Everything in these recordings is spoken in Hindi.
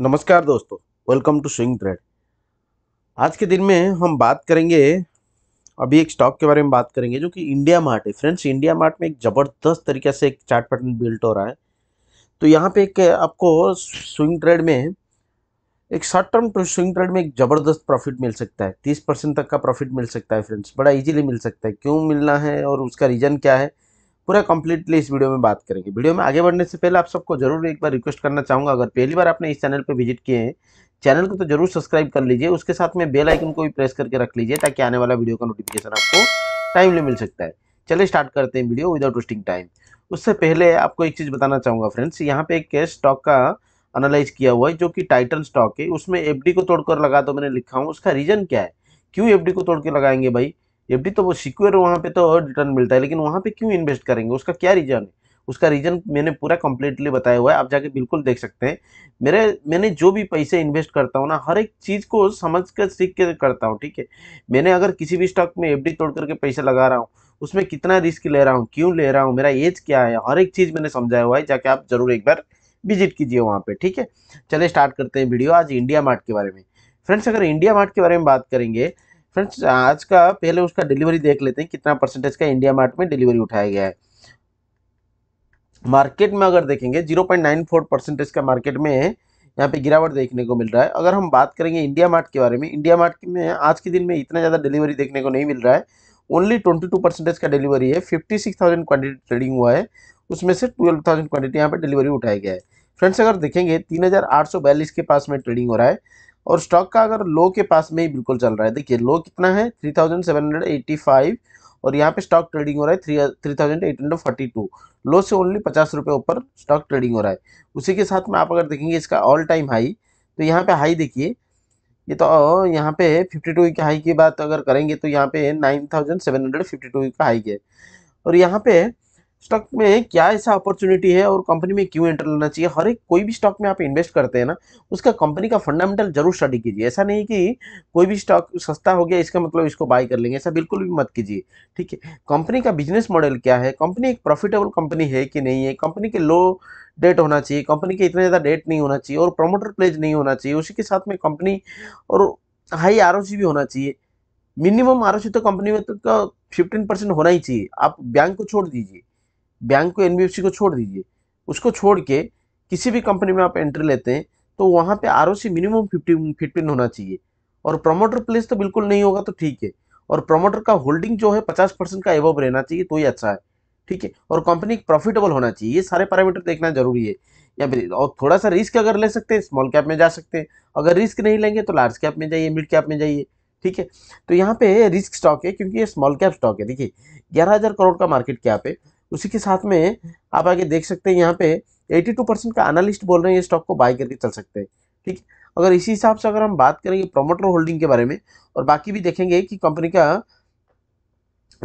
नमस्कार दोस्तों वेलकम टू स्विंग ट्रेड आज के दिन में हम बात करेंगे अभी एक स्टॉक के बारे में बात करेंगे जो कि इंडिया मार्ट है फ्रेंड्स इंडिया मार्ट में एक ज़बरदस्त तरीके से एक चार्ट पैटर्न बिल्ट हो रहा है तो यहाँ पे एक आपको स्विंग ट्रेड में एक short term to swing trade में एक ज़बरदस्त प्रॉफिट मिल सकता है तीस परसेंट तक का प्रॉफिट मिल सकता है फ्रेंड्स बड़ा ईजिली मिल सकता है क्यों मिलना है और उसका रीज़न क्या है पूरा कंप्लीटली इस वीडियो में बात करेंगे वीडियो में आगे बढ़ने से पहले आप सबको जरूर एक बार रिक्वेस्ट करना चाहूँगा अगर पहली बार आपने इस चैनल पर विजिट किए हैं चैनल को तो जरूर सब्सक्राइब कर लीजिए उसके साथ में बेल आइकन को भी प्रेस करके रख लीजिए ताकि आने वाला वीडियो का नोटिफिकेशन आपको टाइमली मिल सकता है चलिए स्टार्ट करते हैं वीडियो विदाउट वेस्टिंग टाइम उससे पहले आपको एक चीज़ बताना चाहूँगा फ्रेंड्स यहाँ पे एक कैश स्टॉक का अनालाइज किया हुआ है जो कि टाइटन स्टॉक है उसमें एफ को तोड़कर लगा तो मैंने लिखा हूँ उसका रीज़न क्या है क्यों एफ को तोड़ लगाएंगे भाई एफ तो वो सिक्योर वहाँ पे तो रिटर्न मिलता है लेकिन वहाँ पे क्यों इन्वेस्ट करेंगे उसका क्या रीज़न है उसका रीज़न मैंने पूरा कम्प्लीटली बताया हुआ है आप जाके बिल्कुल देख सकते हैं मेरे मैंने जो भी पैसे इन्वेस्ट करता हूँ ना हर एक चीज़ को समझ कर सीख के करता हूँ ठीक है मैंने अगर किसी भी स्टॉक में एफ तोड़ करके पैसे लगा रहा हूँ उसमें कितना रिस्क ले रहा हूँ क्यों ले रहा हूँ मेरा एज क्या है हर एक चीज़ मैंने समझाया हुआ है जाके आप ज़रूर एक बार विजिट कीजिए वहाँ पे ठीक है चले स्टार्ट करते हैं वीडियो आज इंडिया मार्ट के बारे में फ्रेंड्स अगर इंडिया मार्ट के बारे में बात करेंगे फ्रेंड्स आज का पहले उसका डिलीवरी देख लेते हैं कितना परसेंटेज का इंडिया मार्ट में डिलीवरी उठाया गया है मार्केट में अगर देखेंगे zero point nine four percentage का मार्केट में यहाँ पे गिरावट देखने को मिल रहा है अगर हम बात करेंगे इंडिया मार्ट के बारे में इंडिया मार्ट में आज के दिन में इतना ज़्यादा डिलीवरी देखने को नहीं मिल रहा है ओनली ट्वेंटी टू परसेंटेज का डिलीवरी है fifty six thousand quantity trading हुआ है उसमें से ट्वेल्व थाउजेंड क्वान्टिटी यहाँ पर डिलीवरी उठाया गया है फ्रेंड्स अगर देखेंगे तीन के पास में ट्रेडिंग हो रहा है और स्टॉक का अगर लो के पास में ही बिल्कुल चल रहा है देखिए लो कितना है 3785 और यहाँ पे स्टॉक ट्रेडिंग हो रहा है three three thousand eight hundred forty two low से ओनली पचास रुपये ऊपर स्टॉक ट्रेडिंग हो रहा है उसी के साथ में आप अगर देखेंगे इसका ऑल टाइम हाई तो यहाँ पे हाई देखिए ये तो यहाँ पे 52 के हाई की बात अगर करेंगे तो यहाँ पे 9752 का हाई है और यहाँ पे स्टॉक में क्या ऐसा अपॉर्चुनिटी है और कंपनी में क्यों एंटर लेना चाहिए हर एक कोई भी स्टॉक में आप इन्वेस्ट करते हैं ना उसका कंपनी का फंडामेंटल जरूर स्टडी कीजिए ऐसा नहीं कि कोई भी स्टॉक सस्ता हो गया इसका मतलब इसको बाय कर लेंगे ऐसा बिल्कुल भी मत कीजिए ठीक है कंपनी का बिजनेस मॉडल क्या है कंपनी एक प्रॉफिटेबल कंपनी है कि नहीं है कंपनी के लो डेट होना चाहिए कंपनी के इतने ज़्यादा डेट नहीं होना चाहिए और प्रोमोटर प्लेज नहीं होना चाहिए उसी के साथ में कंपनी और हाई आर भी होना चाहिए मिनिमम आर तो कंपनी में तो फिफ्टीन परसेंट होना ही चाहिए आप बैंक को छोड़ दीजिए बैंक को एन को छोड़ दीजिए उसको छोड़ के किसी भी कंपनी में आप एंट्री लेते हैं तो वहाँ पे आर मिनिमम फिफ्टी फिफ्टीन होना चाहिए और प्रमोटर प्लेस तो बिल्कुल नहीं होगा तो ठीक है और प्रमोटर का होल्डिंग जो है पचास परसेंट का एवब रहना चाहिए तो ही अच्छा है ठीक है और कंपनी प्रॉफिटेबल होना चाहिए ये सारे पैरामीटर देखना जरूरी है या फिर और थोड़ा सा रिस्क अगर ले सकते हैं स्मॉल कैप में जा सकते हैं अगर रिस्क नहीं लेंगे तो लार्ज कैप में जाइए मिड कैप में जाइए ठीक है तो यहाँ पे रिस्क स्टॉक है क्योंकि ये स्मॉल कैप स्टॉक है देखिए ग्यारह हज़ार करोड़ का मार्केट कैप है उसी के साथ में आप आगे देख सकते हैं यहाँ पे 82 परसेंट का एनालिस्ट बोल रहे हैं ये स्टॉक को बाय करके चल सकते हैं ठीक अगर इसी हिसाब से अगर हम बात करेंगे प्रोमोटर होल्डिंग के बारे में और बाकी भी देखेंगे कि कंपनी का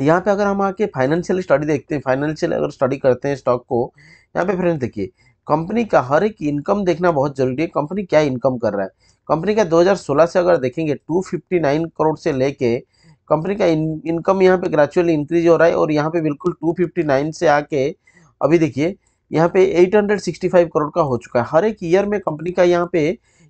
यहाँ पे अगर हम आके फाइनेंशियल स्टडी देखते हैं फाइनेंशियल अगर स्टडी करते हैं स्टॉक को यहाँ पे फ्रेंड देखिए कंपनी का हर एक इनकम देखना बहुत जरूरी है कंपनी क्या इनकम कर रहा है कंपनी का 2016 से अगर देखेंगे 259 करोड़ से लेके कंपनी का इन, इनकम यहाँ पे ग्रेचुअली इंक्रीज हो रहा है और यहाँ पे बिल्कुल 259 से आके अभी देखिए यहाँ पे 865 करोड़ का हो चुका है हर एक ईयर में कंपनी का यहाँ पे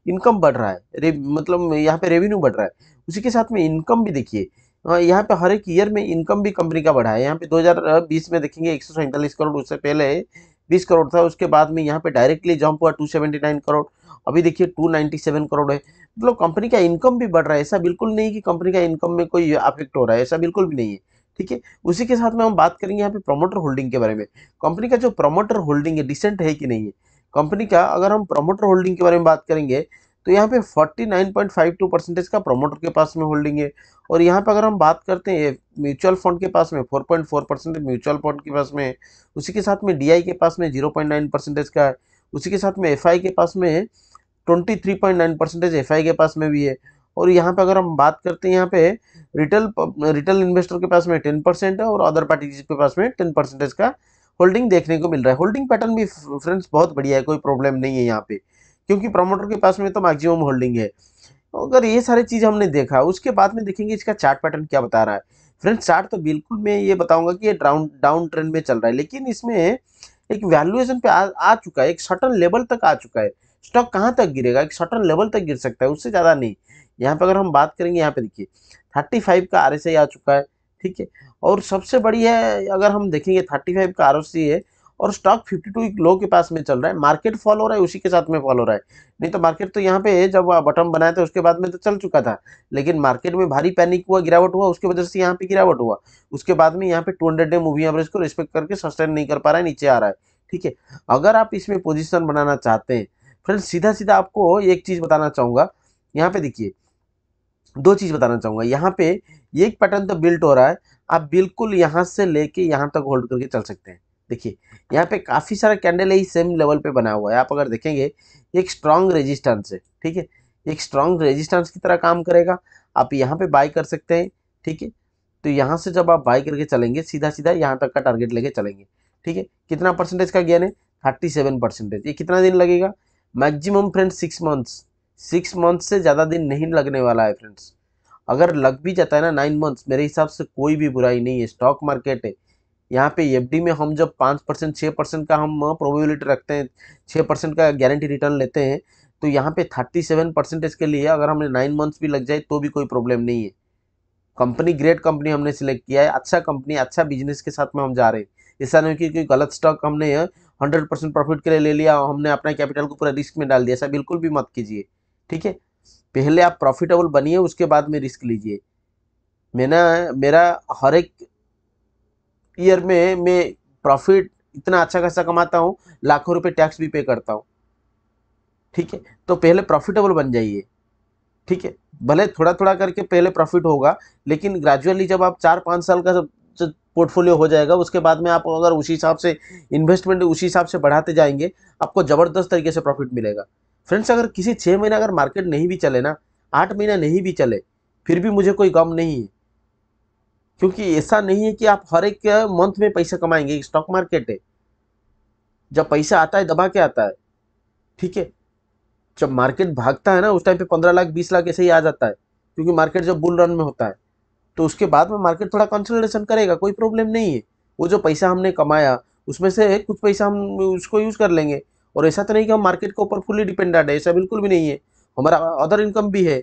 इनकम बढ़ रहा है रे, मतलब यहाँ पे रेवेन्यू बढ़ रहा है उसी के साथ में इनकम भी देखिए हाँ, यहाँ पे हर एक ईयर में इनकम भी कंपनी का बढ़ा है यहाँ पे 2020 में देखेंगे एक करोड़ उससे पहले 20 करोड़ था उसके बाद में यहाँ पे डायरेक्टली जंप हुआ 279 करोड़ अभी देखिए 297 करोड़ है मतलब कंपनी का इनकम भी बढ़ रहा है ऐसा बिल्कुल नहीं कि कंपनी का इनकम में कोई अफेक्ट हो रहा है ऐसा बिल्कुल भी नहीं है ठीक है उसी के साथ में हम बात करेंगे यहाँ पे प्रोमोटर होल्डिंग के बारे में कंपनी का जो प्रमोटर होल्डिंग है डिसेंट है कि नहीं है कंपनी का अगर हम प्रोमोटर होल्डिंग के बारे में बात करेंगे तो यहाँ पे 49.52 परसेंटेज का प्रोमोटर के पास में होल्डिंग है और यहाँ पे अगर हम बात करते हैं म्यूचुअल फंड के पास में 4.4 परसेंटेज म्यूचुअल फंड के पास में उसी के साथ में डीआई के पास में 0.9 परसेंटेज का है उसी के साथ में एफआई के पास में twenty three point nine percentage F के पास में भी है और यहाँ पे अगर हम बात करते हैं यहाँ पे रिटेल रिटेल इन्वेस्टर के पास में टेन परसेंट है और अदर पार्टीज के पास में टेन परसेंटेज का होल्डिंग देखने को मिल रहा है होल्डिंग पैटर्न भी फ्रेंड्स बहुत बढ़िया है कोई प्रॉब्लम नहीं है यहाँ पे क्योंकि प्रमोटर के पास में तो मैक्सिमम होल्डिंग है अगर ये सारी चीज़ हमने देखा उसके बाद में देखेंगे इसका चार्ट पैटर्न क्या बता रहा है फ्रेंड्स चार्ट तो बिल्कुल मैं ये बताऊंगा कि ये डाउन डाउन ट्रेंड में चल रहा है लेकिन इसमें एक वैल्यूएशन पे आ, आ चुका है एक सटन लेवल तक आ चुका है स्टॉक कहाँ तक गिरेगा एक सर्टन लेवल तक गिर सकता है उससे ज़्यादा नहीं यहाँ पर अगर हम बात करेंगे यहाँ पे देखिए थर्टी फाइव का आर आ चुका है ठीक है और सबसे बड़ी है अगर हम देखेंगे थर्टी फाइव का आर है और स्टॉक फिफ्टी टू लो के पास में चल रहा है मार्केट फॉल हो रहा है उसी के साथ में फॉल हो रहा है नहीं तो मार्केट तो यहाँ पे जब बटन बनाया था उसके बाद में तो चल चुका था लेकिन मार्केट में भारी पैनिक हुआ गिरावट हुआ उसकी वजह से यहाँ पे गिरावट हुआ उसके बाद में यहाँ पे two hundred day moving average को रिस्पेक्ट करके सस्टेन नहीं कर पा रहा है नीचे आ रहा है ठीक है अगर आप इसमें पोजिशन बनाना चाहते हैं फ्रेंड्स सीधा सीधा आपको एक चीज़ बताना चाहूंगा यहाँ पे देखिए दो चीज़ बताना चाहूंगा यहाँ पे एक पैटर्न तो बिल्ट हो रहा है आप बिल्कुल यहाँ से लेके यहाँ तक होल्ड करके चल सकते हैं देखिए यहाँ पे काफ़ी सारा कैंडल है सेम लेवल पे बना हुआ है आप अगर देखेंगे एक स्ट्रांग रेजिस्टेंस है ठीक है एक स्ट्रांग रेजिस्टेंस की तरह काम करेगा आप यहाँ पे बाई कर सकते हैं ठीक है तो यहाँ से जब आप बाई करके चलेंगे सीधा सीधा यहाँ तक का टारगेट लेके चलेंगे ठीक है कितना परसेंटेज का गेन है थर्टी सेवन परसेंटेज ये कितना दिन लगेगा maximum friends six months six month से ज़्यादा दिन नहीं लगने वाला है फ्रेंड्स अगर लग भी जाता है ना नाइन मंथ्स मेरे हिसाब से कोई भी बुराई नहीं है स्टॉक मार्केट है यहाँ पे एफ में हम जब पाँच परसेंट छः परसेंट का हम प्रोबेबिलिटी रखते हैं छः परसेंट का गारंटी रिटर्न लेते हैं तो यहाँ पे थर्टी सेवन परसेंटेज के लिए अगर हमें नाइन मंथ्स भी लग जाए तो भी कोई प्रॉब्लम नहीं है कंपनी ग्रेट कंपनी हमने सिलेक्ट किया है अच्छा कंपनी अच्छा बिजनेस के साथ में हम जा रहे हैं ऐसा नहीं कि कोई गलत स्टॉक हमने हंड्रेड परसेंट प्रॉफिट के लिए ले लिया और हमने अपना कैपिटल को पूरा रिस्क में डाल दिया ऐसा बिल्कुल भी मत कीजिए ठीक है पहले आप प्रॉफिटेबल बनिए उसके बाद में रिस्क लीजिए मैंने मेरा हर एक ईयर में मैं प्रॉफिट इतना अच्छा खासा कमाता हूँ लाखों रुपये टैक्स भी पे करता हूँ ठीक है तो पहले प्रॉफिटेबल बन जाइए ठीक है भले थोड़ा थोड़ा करके पहले प्रॉफिट होगा लेकिन ग्रेजुअली जब आप चार पाँच साल का पोर्टफोलियो हो जाएगा उसके बाद में आप अगर उसी हिसाब से इन्वेस्टमेंट उसी हिसाब से बढ़ाते जाएंगे आपको ज़बरदस्त तरीके से प्रॉफिट मिलेगा फ्रेंड्स अगर किसी छः महीना अगर मार्केट नहीं भी चले ना आठ महीना नहीं भी चले फिर भी मुझे कोई गम नहीं है क्योंकि ऐसा नहीं है कि आप हर एक मंथ में पैसा कमाएंगे स्टॉक मार्केट है जब पैसा आता है दबा के आता है ठीक है जब मार्केट भागता है ना उस टाइम पे पंद्रह लाख बीस लाख ऐसे ही आ जाता है क्योंकि मार्केट जब बुल रन में होता है तो उसके बाद में मार्केट थोड़ा कंसल्टेशन करेगा कोई प्रॉब्लम नहीं है वो जो पैसा हमने कमाया उसमें से कुछ पैसा हम उसको यूज़ कर लेंगे और ऐसा तो नहीं कि हम मार्केट के ऊपर फुल्ली डिपेंडेंट है ऐसा बिल्कुल भी नहीं है हमारा अदर इनकम भी है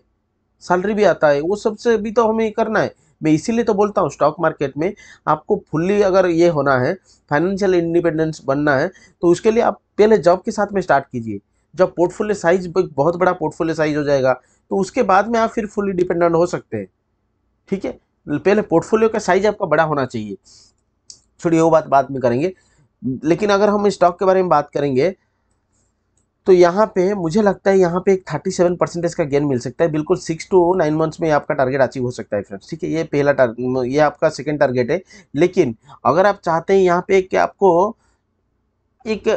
सैलरी भी आता है वो सबसे भी तो हमें करना है मैं इसीलिए तो बोलता हूँ स्टॉक मार्केट में आपको फुल्ली अगर ये होना है फाइनेंशियल इंडिपेंडेंस बनना है तो उसके लिए आप पहले जॉब के साथ में स्टार्ट कीजिए जब पोर्टफोलियो साइज बहुत बड़ा पोर्टफोलियो साइज हो जाएगा तो उसके बाद में आप फिर फुल्ली डिपेंडेंट हो सकते हैं ठीक है पहले पोर्टफोलियो का साइज आपका बड़ा होना चाहिए छोड़िए वो बात बाद में करेंगे लेकिन अगर हम स्टॉक के बारे में बात करेंगे तो यहाँ पे मुझे लगता है यहाँ पे एक थर्टी सेवन परसेंटेज का गेन मिल सकता है बिल्कुल सिक्स टू नाइन मंथ्स में आपका टारगेट अचीव हो सकता है फ्रेंड्स ठीक है ये पहला ये आपका सेकेंड टारगेट है लेकिन अगर आप चाहते हैं यहाँ पे कि आपको एक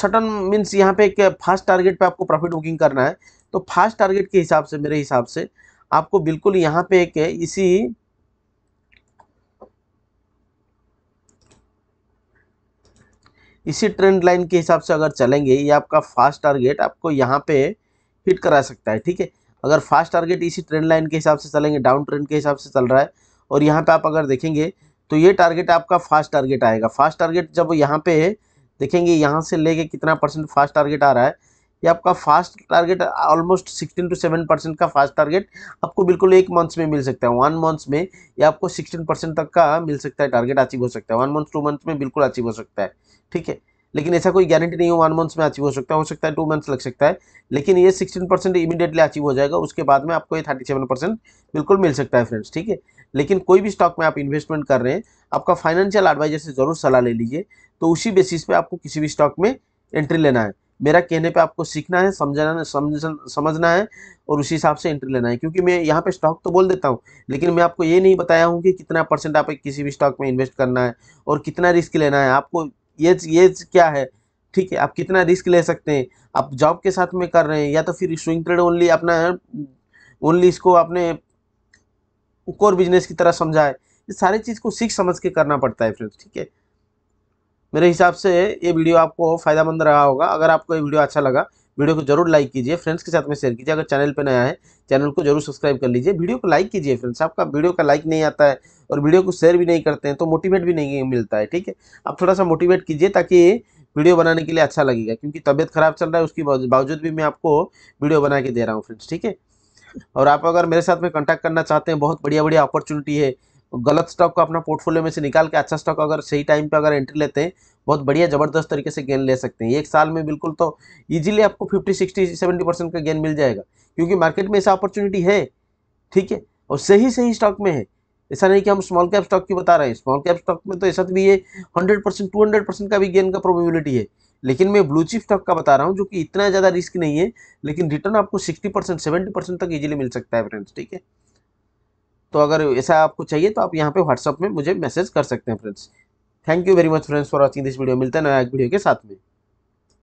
सटन मीन्स यहाँ पे एक फास्ट टारगेट पे आपको प्रॉफिट बुकिंग करना है तो फास्ट टारगेट के हिसाब से मेरे हिसाब से आपको बिल्कुल यहाँ पे एक इसी इसी ट्रेंड लाइन के हिसाब से अगर चलेंगे ये आपका फास्ट टारगेट आपको यहाँ पे हिट करा सकता है ठीक है अगर फास्ट टारगेट इसी ट्रेंड लाइन के हिसाब से चलेंगे डाउन ट्रेंड के हिसाब से चल रहा है और यहाँ पे आप अगर देखेंगे तो ये टारगेट आपका फास्ट टारगेट आएगा फास्ट टारगेट जब यहाँ पे देखेंगे यहाँ से लेके कितना परसेंट फास्ट टारगेट आ रहा है ये आपका fast target almost sixteen to seven percent का फास्ट टारगेट आपको बिल्कुल एक मंथ्स में मिल सकता है वन मंथ्स में ये आपको सिक्सटीन परसेंट तक का मिल सकता है टारगेट अचीव हो सकता है वन मंथ टू मंथ में बिल्कुल अचीव हो सकता है ठीक है लेकिन ऐसा कोई गारंटी नहीं है वन मंथ्स में अचीव हो सकता है हो सकता है टू मंथ्स लग सकता है लेकिन ये सिक्सटीन परसेंट इमीडिएटली अचीव हो जाएगा उसके बाद में आपको ये थर्टी सेवन परसेंट बिल्कुल मिल सकता है फ्रेंड्स ठीक है लेकिन कोई भी स्टॉक में आप इन्वेस्टमेंट कर रहे हैं आपका फाइनेंशियल एडवाइजर से ज़रूर सलाह ले लीजिए तो उसी बेसिस पर आपको किसी भी स्टॉक में एंट्री लेना है मेरा कहने पे आपको सीखना है समझना समझ समझना है और उसी हिसाब से एंट्री लेना है क्योंकि मैं यहाँ पे स्टॉक तो बोल देता हूँ लेकिन मैं आपको ये नहीं बताया हूँ कि कितना परसेंट आप किसी भी स्टॉक में इन्वेस्ट करना है और कितना रिस्क लेना है आपको ये ये क्या है ठीक है आप कितना रिस्क ले सकते हैं आप जॉब के साथ में कर रहे हैं या तो फिर स्विंग ट्रेड ओनली अपना ओनली इसको आपने कोर बिजनेस की तरह समझा है ये सारी चीज़ को सीख समझ के करना पड़ता है फ्रेंड्स ठीक है मेरे हिसाब से ये वीडियो आपको फायदामंद रहा होगा अगर आपको ये वीडियो अच्छा लगा वीडियो को जरूर लाइक कीजिए फ्रेंड्स के साथ में शेयर कीजिए अगर चैनल पर नया है चैनल को जरूर सब्सक्राइब कर लीजिए वीडियो को लाइक कीजिए फ्रेंड्स आपका वीडियो का लाइक नहीं आता है और वीडियो को शेयर भी नहीं करते हैं तो मोटिवेट भी नहीं मिलता है ठीक है आप थोड़ा सा मोटिवेट कीजिए ताकि वीडियो बनाने के लिए अच्छा लगेगा क्योंकि तबियत खराब चल रहा है उसके बावजूद भी मैं आपको वीडियो बना के दे रहा हूँ फ्रेंड्स ठीक है और आप अगर मेरे साथ में कॉन्टैक्ट करना चाहते हैं बहुत बढ़िया बढ़िया अपॉर्चुनिटी है गलत स्टॉक को अपना पोर्टफोलियो में से निकाल के अच्छा स्टॉक अगर सही टाइम पे अगर एंट्री लेते हैं बहुत बढ़िया ज़बरदस्त तरीके से गेन ले सकते हैं एक साल में बिल्कुल तो ईजिली आपको फिफ्टी सिक्सटी सेवेंटी परसेंट का गेन मिल जाएगा क्योंकि मार्केट में ऐसा अपॉर्चुनिटी है ठीक है और सही सही स्टॉक में है ऐसा नहीं कि हम स्मॉल कैप स्टॉक की बता रहे हैं स्मॉल कैप स्टॉक में तो ऐसा भी है hundred percent two hundred percent का भी गेन का प्रोबेबिलिटी है लेकिन मैं ब्लू चिप स्टॉक का बता रहा हूँ जो कि इतना ज़्यादा रिस्क नहीं है लेकिन रिटर्न आपको सिक्सटी परसेंट सेवेंटी परसेंट तक ईजिली मिल सकता है फ्रेंड्स ठीक है तो अगर ऐसा आपको चाहिए तो आप यहाँ पे व्हाट्सअप में मुझे मैसेज कर सकते हैं friends thank you very much friends for watching this video मिलता है नया एक वीडियो के साथ में